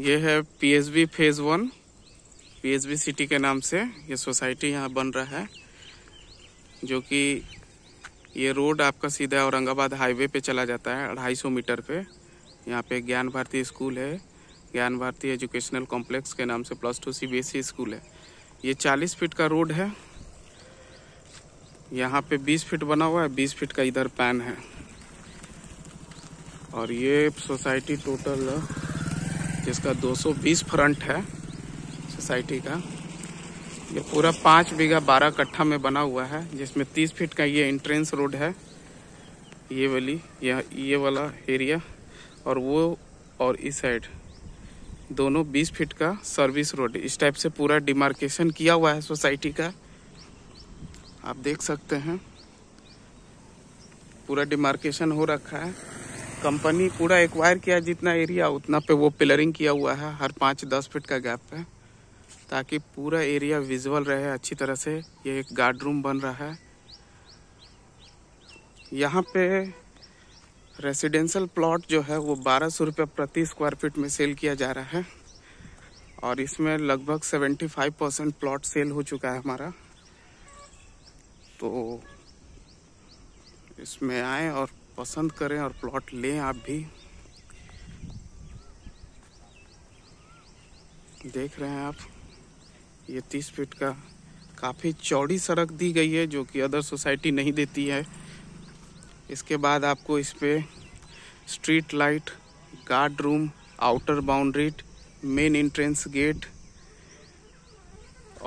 ये है PSB phase one PSB city के नाम से ये सोसाइटी यहाँ बन रहा है जो कि ये रोड आपका सीधा औरंगाबाद हाईवे पे चला जाता है अढ़ाई सौ मीटर पे यहाँ पे ज्ञान भारती स्कूल है ज्ञान भारती एजुकेशनल कॉम्प्लेक्स के नाम से plus two C e school है ये चालीस फीट का रोड है यहाँ पे बीस फीट बना हुआ है बीस फीट का इधर पैन है और ये सोसाइटी टोटल जिसका 220 फ्रंट है सोसाइटी का ये पूरा पाँच बीघा बारह कट्ठा में बना हुआ है जिसमें तीस फीट का ये इंट्रेंस रोड है ये वाली यह ये वाला एरिया और वो और इस साइड दोनों बीस फीट का सर्विस रोड इस टाइप से पूरा डिमार्केशन किया हुआ है सोसाइटी का आप देख सकते हैं पूरा डिमार्केशन हो रखा है कंपनी पूरा एक्वायर किया जितना एरिया उतना पे वो पिलरिंग किया हुआ है हर पाँच दस फीट का गैप पे ताकि पूरा एरिया विजुअल रहे अच्छी तरह से ये एक गार्ड रूम बन रहा है यहाँ पे रेसिडेंशियल प्लॉट जो है वो बारह सौ रुपये प्रति स्क्वायर फीट में सेल किया जा रहा है और इसमें लगभग seventy five percent plot sale हो चुका है हमारा तो इसमें आए और पसंद करें और प्लॉट लें आप भी देख रहे हैं आप ये तीस फीट का काफ़ी चौड़ी सड़क दी गई है जो कि अदर सोसाइटी नहीं देती है इसके बाद आपको इस पर street light guard room outer boundary main entrance gate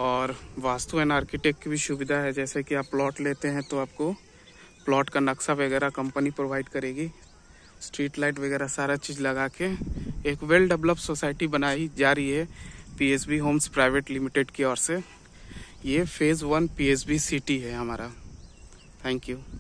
और वास्तु एंड आर्किटेक्ट की भी सुविधा है जैसे कि आप प्लॉट लेते हैं तो आपको प्लॉट का नक्शा वगैरह कंपनी प्रोवाइड करेगी स्ट्रीट लाइट वगैरह सारा चीज़ लगा के एक वेल डेवलप सोसाइटी बनाई जा रही है पीएसबी होम्स प्राइवेट लिमिटेड की ओर से ये फेज़ वन पीएसबी सिटी है हमारा थैंक यू